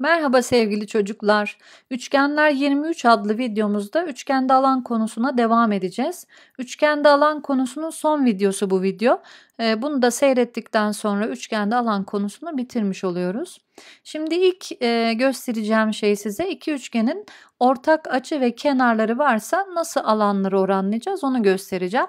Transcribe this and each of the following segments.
Merhaba sevgili çocuklar. Üçgenler 23 adlı videomuzda üçgende alan konusuna devam edeceğiz. Üçgende alan konusunun son videosu bu video. Ee, bunu da seyrettikten sonra üçgende alan konusunu bitirmiş oluyoruz. Şimdi ilk e, göstereceğim şey size iki üçgenin ortak açı ve kenarları varsa nasıl alanları oranlayacağız onu göstereceğim.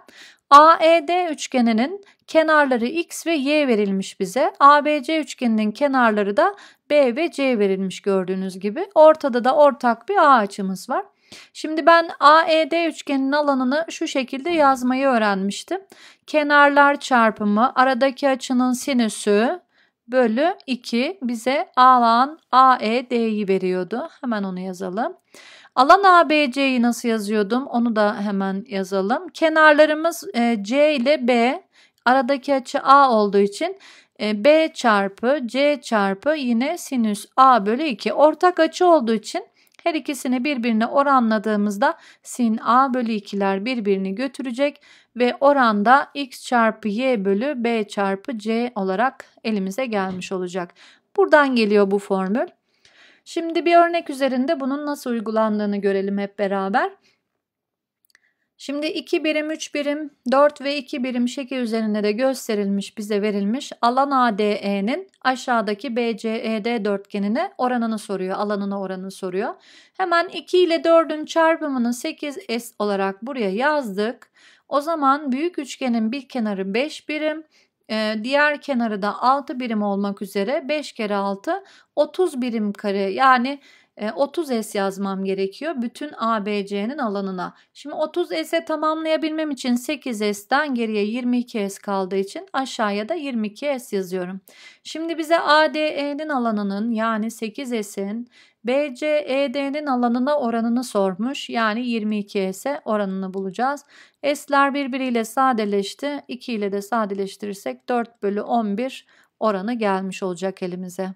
AED üçgeninin kenarları x ve y verilmiş bize. ABC üçgeninin kenarları da b ve c verilmiş gördüğünüz gibi. Ortada da ortak bir A açımız var. Şimdi ben AED üçgeninin alanını şu şekilde yazmayı öğrenmiştim. Kenarlar çarpımı aradaki açının sinüsü bölü 2 bize alan AED'yi veriyordu. Hemen onu yazalım. Alan ABC'yi nasıl yazıyordum? Onu da hemen yazalım. Kenarlarımız e, C ile B. Aradaki açı A olduğu için e, B çarpı C çarpı yine sinüs A bölü 2. Ortak açı olduğu için her ikisini birbirine oranladığımızda sin A bölü 2'ler birbirini götürecek ve oranda x çarpı y bölü b çarpı c olarak elimize gelmiş olacak. Buradan geliyor bu formül. Şimdi bir örnek üzerinde bunun nasıl uygulandığını görelim hep beraber. Şimdi 2 birim, 3 birim, 4 ve 2 birim şekil üzerinde de gösterilmiş, bize verilmiş alan ADE'nin aşağıdaki BCED dörtgenine oranını soruyor, alanına oranını soruyor. Hemen 2 ile 4'ün çarpımını 8S olarak buraya yazdık. O zaman büyük üçgenin bir kenarı 5 birim, e, diğer kenarı da 6 birim olmak üzere 5 kere 6 30 birim kare yani 30S e, yazmam gerekiyor bütün ABC'nin alanına. Şimdi 30S'e tamamlayabilmem için 8S'den geriye 22S kaldığı için aşağıya da 22S yazıyorum. Şimdi bize ADE'nin alanının yani 8S'in BCED'nin alanına oranını sormuş. Yani 22 ise oranını bulacağız. S'ler birbiriyle sadeleşti. 2 ile de sadeleştirirsek 4 bölü 11 oranı gelmiş olacak elimize.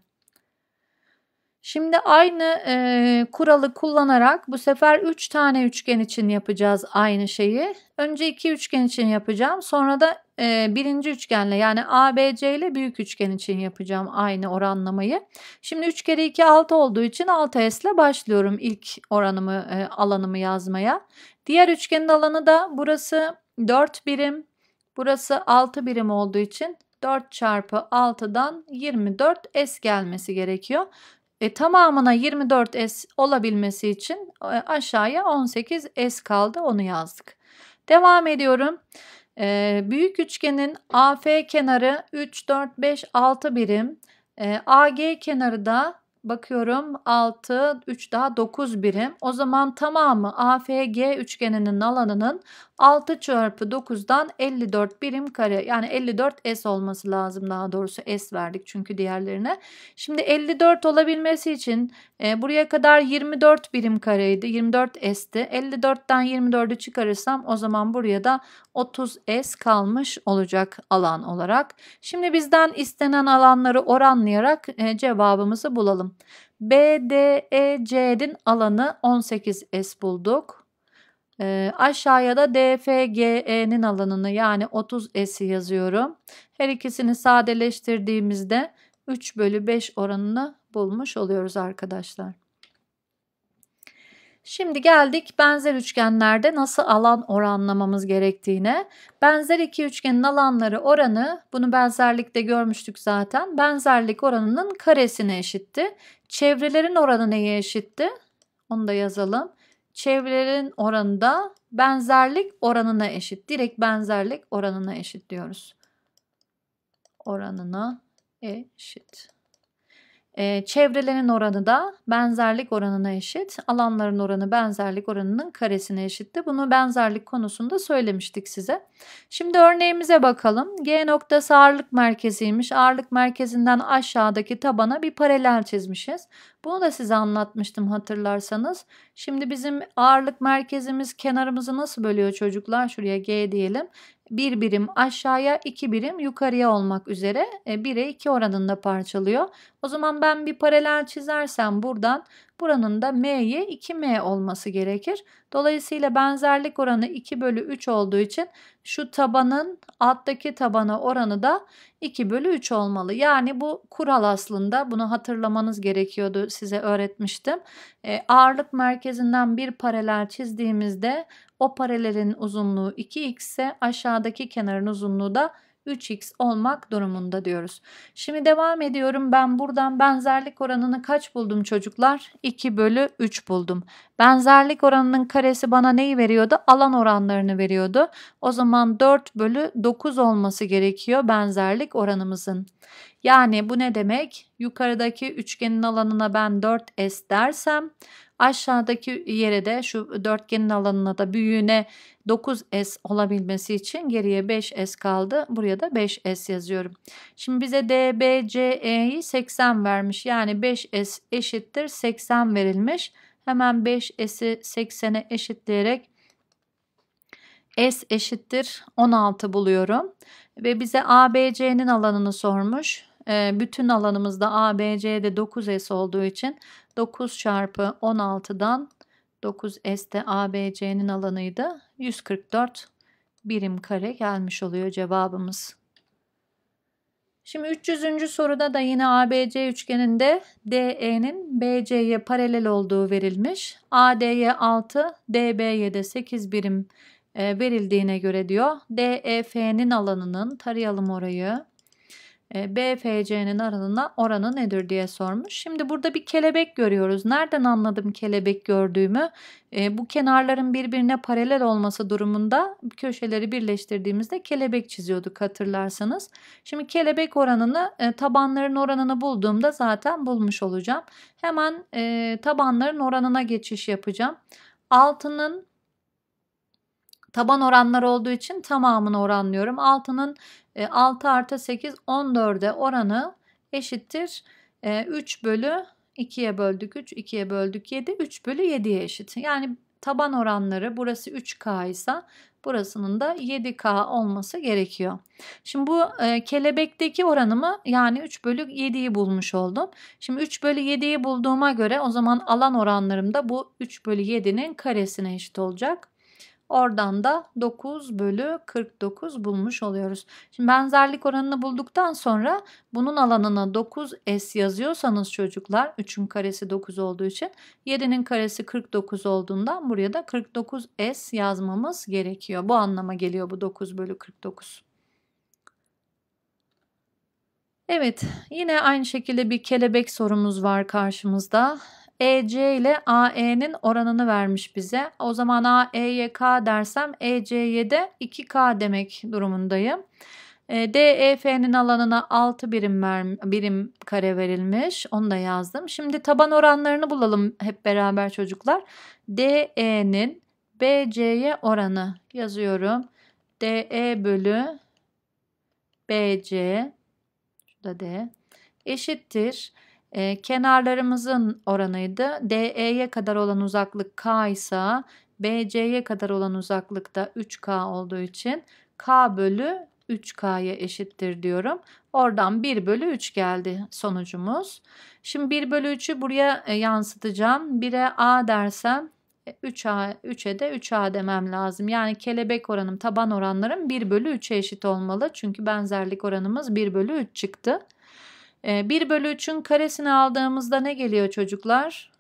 Şimdi aynı e, kuralı kullanarak bu sefer 3 tane üçgen için yapacağız aynı şeyi. Önce 2 üçgen için yapacağım. Sonra da e, birinci üçgenle yani ABC ile büyük üçgen için yapacağım aynı oranlamayı. Şimdi 3 kere 2 6 olduğu için 6S ile başlıyorum ilk oranımı e, alanımı yazmaya. Diğer üçgenin alanı da burası 4 birim. Burası 6 birim olduğu için 4 çarpı 6'dan 24 S gelmesi gerekiyor. E, tamamına 24S olabilmesi için e, aşağıya 18S kaldı onu yazdık. Devam ediyorum. E, büyük üçgenin AF kenarı 3, 4, 5, 6 birim. E, AG kenarı da bakıyorum 6, 3 daha 9 birim. O zaman tamamı AFG üçgeninin alanının 6 çarpı 9'dan 54 birim kare yani 54 S olması lazım daha doğrusu S verdik çünkü diğerlerine. Şimdi 54 olabilmesi için e, buraya kadar 24 birim kareydi 24 S'ti 54'ten 24'ü çıkarırsam o zaman buraya da 30 S kalmış olacak alan olarak. Şimdi bizden istenen alanları oranlayarak e, cevabımızı bulalım bulalım. BDEC'nin alanı 18S bulduk. E, aşağıya da DFGE'nin alanını yani 30S'i yazıyorum. Her ikisini sadeleştirdiğimizde 3 bölü 5 oranını bulmuş oluyoruz arkadaşlar. Şimdi geldik benzer üçgenlerde nasıl alan oranlamamız gerektiğine. Benzer iki üçgenin alanları oranı, bunu benzerlikte görmüştük zaten. Benzerlik oranının karesine eşitti. Çevrelerin oranı neye eşitti? Onu da yazalım. Çevrelerin oranı da benzerlik oranına eşit. Direkt benzerlik oranına eşit diyoruz. Oranına eşit. E, çevrelerin oranı da benzerlik oranına eşit. Alanların oranı benzerlik oranının karesine eşitti. Bunu benzerlik konusunda söylemiştik size. Şimdi örneğimize bakalım. G noktası ağırlık merkeziymiş. Ağırlık merkezinden aşağıdaki tabana bir paralel çizmişiz. Bunu da size anlatmıştım hatırlarsanız. Şimdi bizim ağırlık merkezimiz kenarımızı nasıl bölüyor çocuklar? Şuraya G diyelim bir birim aşağıya iki birim yukarıya olmak üzere 1'e 2 oranında parçalıyor. O zaman ben bir paralel çizersem buradan buranın da m'ye 2m olması gerekir. Dolayısıyla benzerlik oranı 2 bölü 3 olduğu için şu tabanın alttaki tabana oranı da 2 bölü 3 olmalı. Yani bu kural aslında bunu hatırlamanız gerekiyordu size öğretmiştim. E, ağırlık merkezinden bir paralel çizdiğimizde o paralelin uzunluğu 2x ise aşağıdaki kenarın uzunluğu da 3x olmak durumunda diyoruz. Şimdi devam ediyorum. Ben buradan benzerlik oranını kaç buldum çocuklar? 2 bölü 3 buldum. Benzerlik oranının karesi bana neyi veriyordu? Alan oranlarını veriyordu. O zaman 4 bölü 9 olması gerekiyor benzerlik oranımızın. Yani bu ne demek? Yukarıdaki üçgenin alanına ben 4s dersem Aşağıdaki yere de şu dörtgenin alanına da büyüğüne 9S olabilmesi için geriye 5S kaldı. Buraya da 5S yazıyorum. Şimdi bize DBCE'yi 80 vermiş. Yani 5S eşittir 80 verilmiş. Hemen 5S'i 80'e eşitleyerek S eşittir 16 buluyorum. Ve bize ABC'nin alanını sormuş. Ee, bütün alanımızda ABC'de 9S olduğu için 9 çarpı 16'dan 9 de ABC'nin alanıydı. 144 birim kare gelmiş oluyor cevabımız. Şimdi 300. soruda da yine ABC üçgeninde DE'nin BC'ye paralel olduğu verilmiş. AD'ye 6, DB'ye de 8 birim e, verildiğine göre diyor. DEF'nin alanının tarayalım orayı. E, BFC'nin aralığına oranı nedir diye sormuş. Şimdi burada bir kelebek görüyoruz. Nereden anladım kelebek gördüğümü? E, bu kenarların birbirine paralel olması durumunda köşeleri birleştirdiğimizde kelebek çiziyorduk hatırlarsanız. Şimdi kelebek oranını e, tabanların oranını bulduğumda zaten bulmuş olacağım. Hemen e, tabanların oranına geçiş yapacağım. Altının taban oranları olduğu için tamamını oranlıyorum. Altının 6 e, artı 8 14'e oranı eşittir. 3 e, bölü 2'ye böldük 3, 2'ye böldük 7, 3 bölü 7'ye eşit. Yani taban oranları burası 3K ise burasının da 7K olması gerekiyor. Şimdi bu e, kelebekteki oranımı yani 3 bölü 7'yi bulmuş oldum. Şimdi 3 bölü 7'yi bulduğuma göre o zaman alan oranlarım da bu 3 bölü 7'nin karesine eşit olacak. Oradan da 9 bölü 49 bulmuş oluyoruz. Şimdi benzerlik oranını bulduktan sonra bunun alanına 9s yazıyorsanız çocuklar 3'ün karesi 9 olduğu için 7'nin karesi 49 olduğundan buraya da 49s yazmamız gerekiyor. Bu anlama geliyor bu 9 bölü 49. Evet yine aynı şekilde bir kelebek sorumuz var karşımızda. EC ile AE'nin oranını vermiş bize. O zaman AE'ye K dersem EC'ye de 2K demek durumundayım. E, DEF'nin alanına 6 birim, ver, birim kare verilmiş. Onu da yazdım. Şimdi taban oranlarını bulalım hep beraber çocuklar. DE'nin BC'ye oranı yazıyorum. DE bölü BC şurada D eşittir. E, kenarlarımızın oranıydı. DE'ye kadar olan uzaklık K ise BC'ye kadar olan uzaklık da 3K olduğu için K bölü 3K'ya eşittir diyorum. Oradan 1 bölü 3 geldi sonucumuz. Şimdi 1 bölü 3'ü buraya e, yansıtacağım. 1'e A dersem 3A, e, 3'e de 3A demem lazım. Yani kelebek oranım, taban oranlarım 1 bölü 3'e eşit olmalı. Çünkü benzerlik oranımız 1 bölü 3 çıktı. 1 ee, bölü 3'ün karesini aldığımızda ne geliyor çocuklar?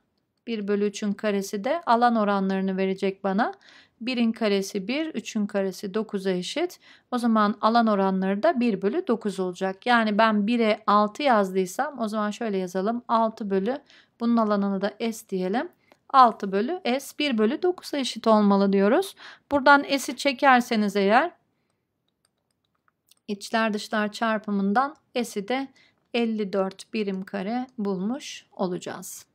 1 bölü 3'ün karesi de alan oranlarını verecek bana. 1'in karesi 1, 3'ün karesi 9'a eşit. O zaman alan oranları da 1 bölü 9 olacak. Yani ben 1'e 6 yazdıysam o zaman şöyle yazalım. 6 bölü bunun alanını da S diyelim. 6 bölü S 1 bölü 9'a eşit olmalı diyoruz. Buradan S'i çekerseniz eğer içler dışlar çarpımından S'i de 54 birim kare bulmuş olacağız.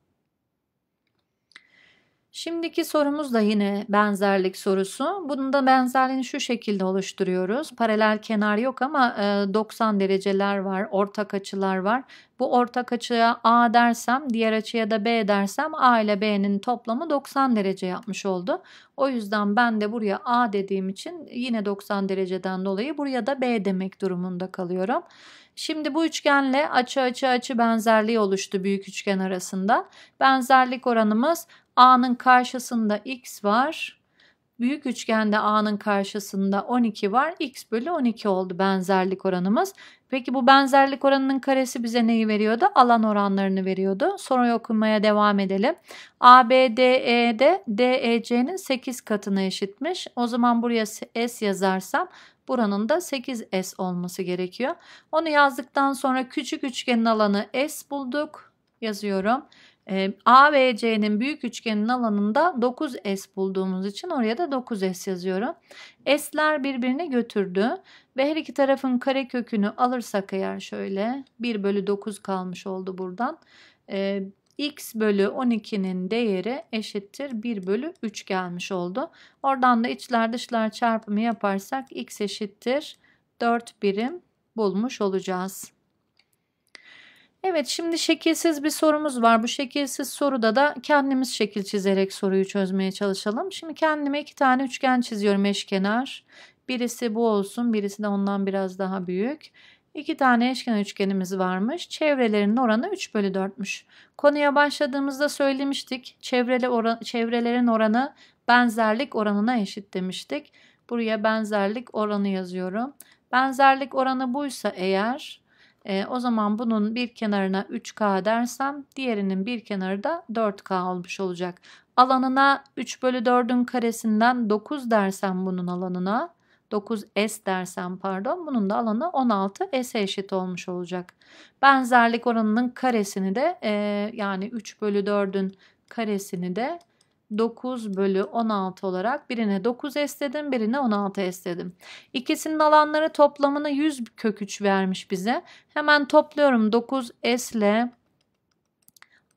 Şimdiki sorumuz da yine benzerlik sorusu. Bunun da benzerliğini şu şekilde oluşturuyoruz. Paralel kenar yok ama 90 e, dereceler var, ortak açılar var. Bu ortak açıya A dersem, diğer açıya da B dersem A ile B'nin toplamı 90 derece yapmış oldu. O yüzden ben de buraya A dediğim için yine 90 dereceden dolayı buraya da B demek durumunda kalıyorum. Şimdi bu üçgenle açı açı açı benzerliği oluştu büyük üçgen arasında. Benzerlik oranımız A'nın karşısında x var. Büyük üçgende A'nın karşısında 12 var. X bölü 12 oldu benzerlik oranımız. Peki bu benzerlik oranının karesi bize neyi veriyordu? Alan oranlarını veriyordu. Sonra okumaya devam edelim. ABDE'de DEC'nin 8 katına eşitmiş. O zaman buraya S yazarsam Buranın da 8S olması gerekiyor. Onu yazdıktan sonra küçük üçgenin alanı S bulduk. Yazıyorum. E, ee, ABC'nin büyük üçgenin alanında 9S bulduğumuz için oraya da 9S yazıyorum. S'ler birbirini götürdü ve her iki tarafın karekökünü alırsak eğer şöyle 1 bölü 9 kalmış oldu buradan. E, x bölü 12'nin değeri eşittir 1 bölü 3 gelmiş oldu. Oradan da içler dışlar çarpımı yaparsak x eşittir 4 birim bulmuş olacağız. Evet şimdi şekilsiz bir sorumuz var. Bu şekilsiz soruda da kendimiz şekil çizerek soruyu çözmeye çalışalım. Şimdi kendime iki tane üçgen çiziyorum eşkenar. Birisi bu olsun birisi de ondan biraz daha büyük. İki tane eşkenar üçgenimiz varmış. Çevrelerinin oranı 3 bölü 4'müş. Konuya başladığımızda söylemiştik. Çevreli oran, çevrelerin oranı benzerlik oranına eşit demiştik. Buraya benzerlik oranı yazıyorum. Benzerlik oranı buysa eğer e, o zaman bunun bir kenarına 3K dersem diğerinin bir kenarı da 4K olmuş olacak. Alanına 3 bölü 4'ün karesinden 9 dersem bunun alanına 9S dersem pardon bunun da alanı 16S eşit olmuş olacak. Benzerlik oranının karesini de e, yani 3 bölü 4'ün karesini de 9 bölü 16 olarak birine 9 s dedim birine 16 s dedim. İkisinin alanları toplamını 100 kök 3 vermiş bize. Hemen topluyorum 9 s ile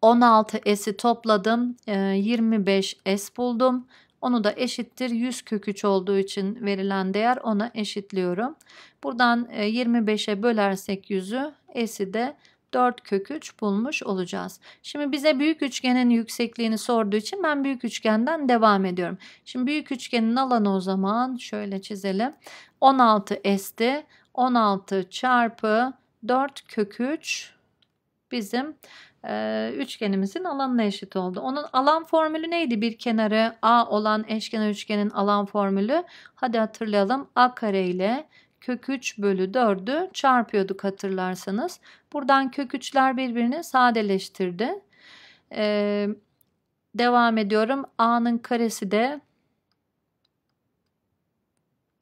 16 s'i topladım 25 e, s buldum. Onu da eşittir 100 kök 3 olduğu için verilen değer ona eşitliyorum. Buradan 25'e bölersek 100'ü esi de 4 kök 3 bulmuş olacağız. Şimdi bize büyük üçgenin yüksekliğini sorduğu için ben büyük üçgenden devam ediyorum. Şimdi büyük üçgenin alanı o zaman şöyle çizelim. 16 esti. 16 çarpı 4 kök 3 bizim üçgenimizin alanına eşit oldu. Onun alan formülü neydi? Bir kenarı A olan eşkenar üçgenin alan formülü. Hadi hatırlayalım. A kare ile kök 3 bölü 4'ü çarpıyorduk hatırlarsanız. Buradan kök 3'ler birbirini sadeleştirdi. Ee, devam ediyorum. A'nın karesi de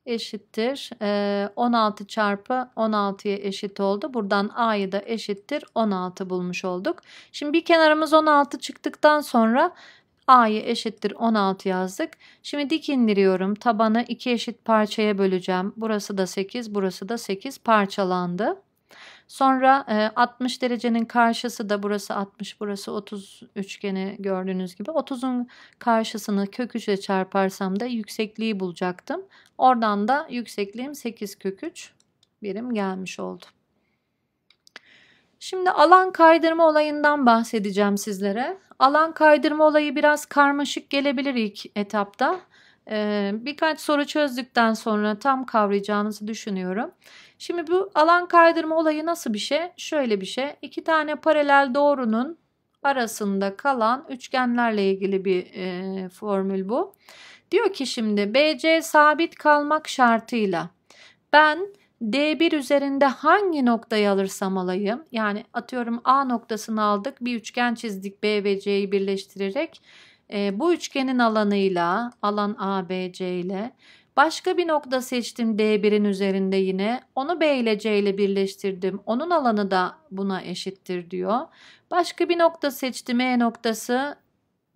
eşittir. 16 ee, çarpı 16'ya eşit oldu. Buradan A'yı da eşittir 16 bulmuş olduk. Şimdi bir kenarımız 16 çıktıktan sonra A'yı eşittir 16 yazdık. Şimdi dik indiriyorum. Tabanı iki eşit parçaya böleceğim. Burası da 8, burası da 8 parçalandı. Sonra 60 e, derecenin karşısı da burası 60 burası 30 üçgeni gördüğünüz gibi 30'un karşısını kök 3 ile çarparsam da yüksekliği bulacaktım. Oradan da yüksekliğim 8 kök 3 birim gelmiş oldu. Şimdi alan kaydırma olayından bahsedeceğim sizlere. Alan kaydırma olayı biraz karmaşık gelebilir ilk etapta. Birkaç soru çözdükten sonra tam kavrayacağınızı düşünüyorum. Şimdi bu alan kaydırma olayı nasıl bir şey? Şöyle bir şey. İki tane paralel doğrunun arasında kalan üçgenlerle ilgili bir e, formül bu. Diyor ki şimdi BC sabit kalmak şartıyla ben D1 üzerinde hangi noktayı alırsam alayım yani atıyorum A noktasını aldık bir üçgen çizdik B ve C'yi birleştirerek e, bu üçgenin alanıyla alan ABC ile başka bir nokta seçtim D1'in üzerinde yine onu B ile C ile birleştirdim onun alanı da buna eşittir diyor. Başka bir nokta seçtim E noktası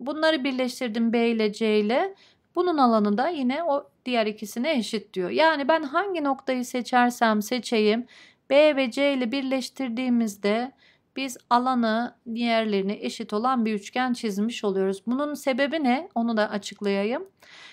bunları birleştirdim B ile C ile bunun alanı da yine o diğer ikisine eşit diyor. Yani ben hangi noktayı seçersem seçeyim B ve C ile birleştirdiğimizde biz alanı diğerlerine eşit olan bir üçgen çizmiş oluyoruz. Bunun sebebi ne? Onu da açıklayayım.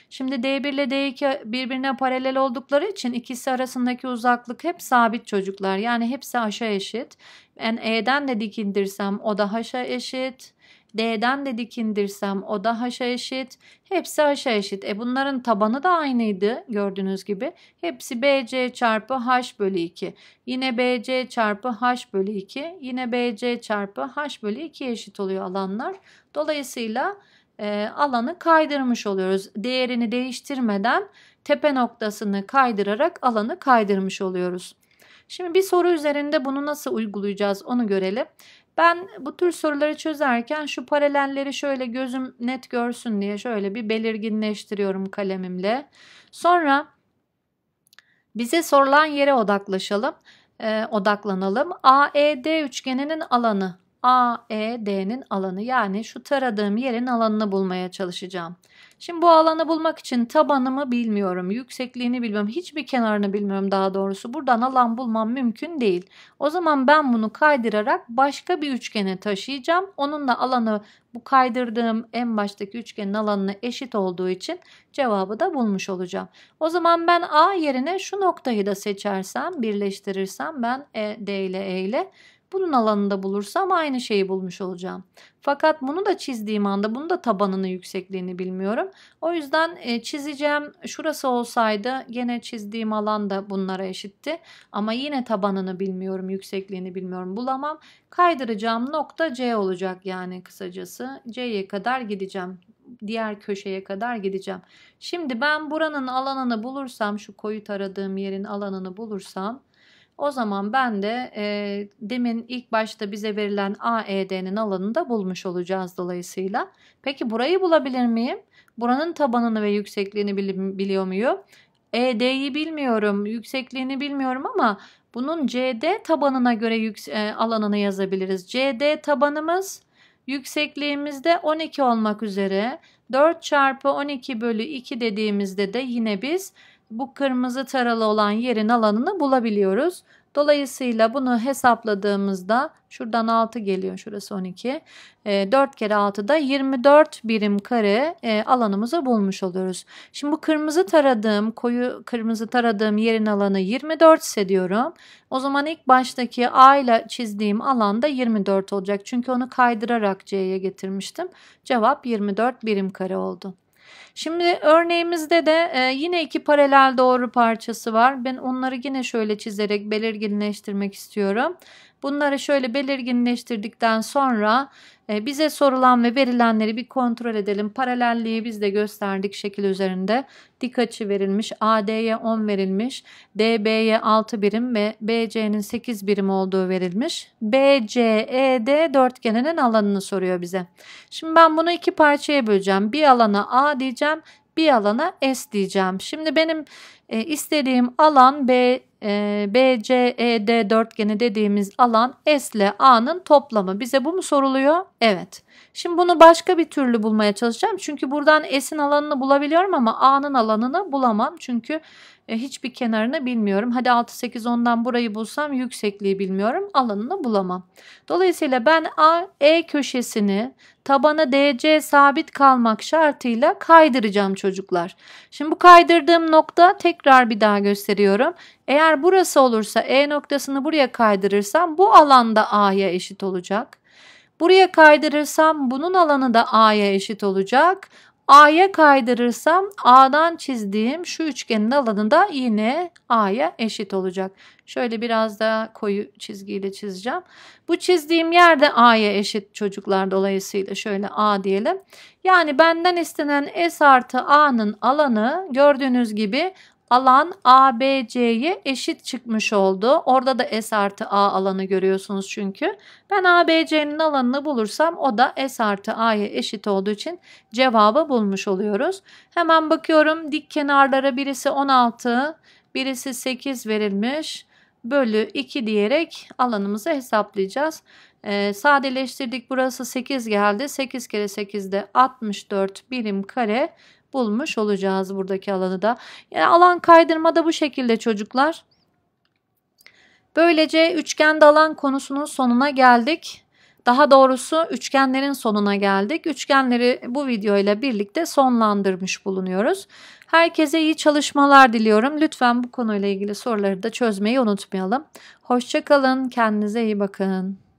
Şimdi D1 ile D2 birbirine paralel oldukları için ikisi arasındaki uzaklık hep sabit çocuklar. Yani hepsi haşa eşit. Ben E'den de dik indirsem o da haşa eşit. D'den de dikindirsem o da haşa eşit. Hepsi haşa eşit. E bunların tabanı da aynıydı gördüğünüz gibi. Hepsi BC çarpı H bölü 2. Yine BC çarpı H bölü 2. Yine BC çarpı H bölü 2 eşit oluyor alanlar. Dolayısıyla e, alanı kaydırmış oluyoruz. Değerini değiştirmeden tepe noktasını kaydırarak alanı kaydırmış oluyoruz. Şimdi bir soru üzerinde bunu nasıl uygulayacağız onu görelim. Ben bu tür soruları çözerken şu paralelleri şöyle gözüm net görsün diye şöyle bir belirginleştiriyorum kalemimle. Sonra bize sorulan yere odaklaşalım, e, odaklanalım. AED üçgeninin alanı AED'nin alanı yani şu taradığım yerin alanını bulmaya çalışacağım. Şimdi bu alanı bulmak için tabanımı bilmiyorum, yüksekliğini bilmiyorum, hiçbir kenarını bilmiyorum daha doğrusu. Buradan alan bulmam mümkün değil. O zaman ben bunu kaydırarak başka bir üçgene taşıyacağım. Onun da alanı bu kaydırdığım en baştaki üçgenin alanına eşit olduğu için cevabı da bulmuş olacağım. O zaman ben A yerine şu noktayı da seçersem, birleştirirsem ben e, D ile E ile bunun alanında bulursam aynı şeyi bulmuş olacağım. Fakat bunu da çizdiğim anda bunu da tabanını yüksekliğini bilmiyorum. O yüzden e, çizeceğim şurası olsaydı gene çizdiğim alan da bunlara eşitti. Ama yine tabanını bilmiyorum, yüksekliğini bilmiyorum bulamam. Kaydıracağım nokta C olacak yani kısacası. C'ye kadar gideceğim diğer köşeye kadar gideceğim. Şimdi ben buranın alanını bulursam şu koyu taradığım yerin alanını bulursam o zaman ben de e, demin ilk başta bize verilen AED'nin alanını da bulmuş olacağız dolayısıyla. Peki burayı bulabilir miyim? Buranın tabanını ve yüksekliğini bili biliyor muyum? ED'yi bilmiyorum, yüksekliğini bilmiyorum ama bunun CD tabanına göre e, alanını yazabiliriz. CD tabanımız yüksekliğimizde 12 olmak üzere 4 çarpı 12 bölü 2 dediğimizde de yine biz bu kırmızı taralı olan yerin alanını bulabiliyoruz. Dolayısıyla bunu hesapladığımızda şuradan 6 geliyor şurası 12. 4 e, kere 6 da 24 birim kare e, alanımızı bulmuş oluyoruz. Şimdi bu kırmızı taradığım koyu kırmızı taradığım yerin alanı 24 ise diyorum. O zaman ilk baştaki A ile çizdiğim alanda 24 olacak. Çünkü onu kaydırarak C'ye getirmiştim. Cevap 24 birim kare oldu. Şimdi örneğimizde de e, yine iki paralel doğru parçası var. Ben onları yine şöyle çizerek belirginleştirmek istiyorum. Bunları şöyle belirginleştirdikten sonra e, bize sorulan ve verilenleri bir kontrol edelim. Paralelliği biz de gösterdik şekil üzerinde. Dik açı verilmiş, AD'ye 10 verilmiş, DB'ye 6 birim ve BC'nin 8 birim olduğu verilmiş. BCED dörtgeninin alanını soruyor bize. Şimdi ben bunu iki parçaya böleceğim. Bir alana A diyeceğim, bir alana S diyeceğim. Şimdi benim e, istediğim alan B ee, e, BCED dörtgeni dediğimiz alan S ile A'nın toplamı. Bize bu mu soruluyor? Evet. Şimdi bunu başka bir türlü bulmaya çalışacağım. Çünkü buradan S'in alanını bulabiliyorum ama A'nın alanını bulamam. Çünkü e, hiçbir kenarını bilmiyorum. Hadi 6, 8, 10'dan burayı bulsam yüksekliği bilmiyorum. Alanını bulamam. Dolayısıyla ben A, E köşesini tabana DC sabit kalmak şartıyla kaydıracağım çocuklar. Şimdi bu kaydırdığım nokta tekrar bir daha gösteriyorum. Eğer burası olursa E noktasını buraya kaydırırsam bu alanda A'ya eşit olacak. Buraya kaydırırsam bunun alanı da A'ya eşit olacak. A'ya kaydırırsam A'dan çizdiğim şu üçgenin alanında yine A'ya eşit olacak. Şöyle biraz daha koyu çizgiyle çizeceğim. Bu çizdiğim yerde A'ya eşit çocuklar dolayısıyla şöyle A diyelim. Yani benden istenen S artı A'nın alanı gördüğünüz gibi alan ABC'ye eşit çıkmış oldu. Orada da S artı A alanı görüyorsunuz çünkü. Ben ABC'nin alanını bulursam o da S artı A'ya eşit olduğu için cevabı bulmuş oluyoruz. Hemen bakıyorum dik kenarlara birisi 16, birisi 8 verilmiş. Bölü 2 diyerek alanımızı hesaplayacağız. E, sadeleştirdik burası 8 geldi. 8 kere 8 de 64 birim kare bulmuş olacağız buradaki alanı da. Yani alan kaydırma da bu şekilde çocuklar. Böylece üçgende alan konusunun sonuna geldik. Daha doğrusu üçgenlerin sonuna geldik. Üçgenleri bu video ile birlikte sonlandırmış bulunuyoruz. Herkese iyi çalışmalar diliyorum. Lütfen bu konuyla ilgili soruları da çözmeyi unutmayalım. Hoşçakalın, kendinize iyi bakın.